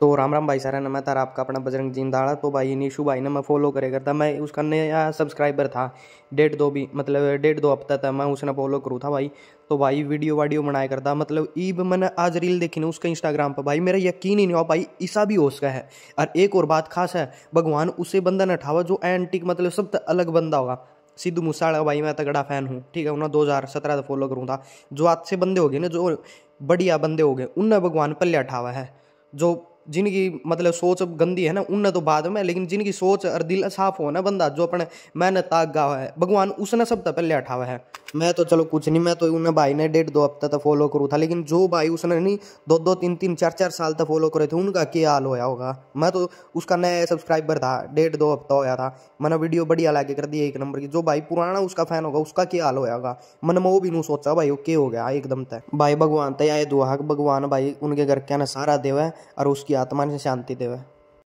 तो राम राम भाई सारा नमः तार आपका अपना बजरंग जीन दाड़ा तो भाई निशु भाई ने मैं फॉलो करे करता मैं उसका नया सब्सक्राइबर था डेढ़ दो भी मतलब डेढ़ दो हफ्ता था मैं उसने फॉलो करूँ था भाई तो भाई वीडियो वाडियो बनाया करता मतलब ईब मैंने आज रील देखी ना उसका इंस्टाग्राम पर भाई मेरा यकीन ही नहीं हुआ भाई ईसा भी हो उसका है और एक और बात खास है भगवान उसे बंदा ने उठावा जो एंटिक मतलब सब अलग बंदा होगा सिद्धू मूसाड़ा भाई मैं तगड़ा फैन हूँ ठीक है उन्हें दो हज़ार सत्रह फॉलो करूँ था जो से बंदे हो गए ना जो बढ़िया बंदे हो गए उनने भगवान पल्ले उठावा है जो जिनकी मतलब सोच गंदी है ना उनने तो बाद में लेकिन जिनकी सोच और दिल साफ हो ना बंदा जो अपने मेहनत ताक गा है भगवान उसने सब पहले उठावा है मैं तो चलो कुछ नहीं मैं तो उन्हें भाई ने डेढ़ दो हफ्ता तक फॉलो करूँ था लेकिन जो भाई उसने नहीं दो दो तीन तीन चार चार साल तक फॉलो करे थे उनका क्या हाल होया होगा मैं तो उसका नया सब्सक्राइबर था डेढ़ दो हफ्ता होया था मैंने वीडियो बढ़िया लागे कर दी एक नंबर की जो भाई पुराना उसका फैन होगा उसका क्या हाल होया होगा मैंने वो भी नहीं सोचा भाई वो क्या हो गया एकदम तय भाई भगवान तय आए दुआ भगवान भाई उनके घर क्या ना सारा देव है और उसकी आत्मा ने शांति देवे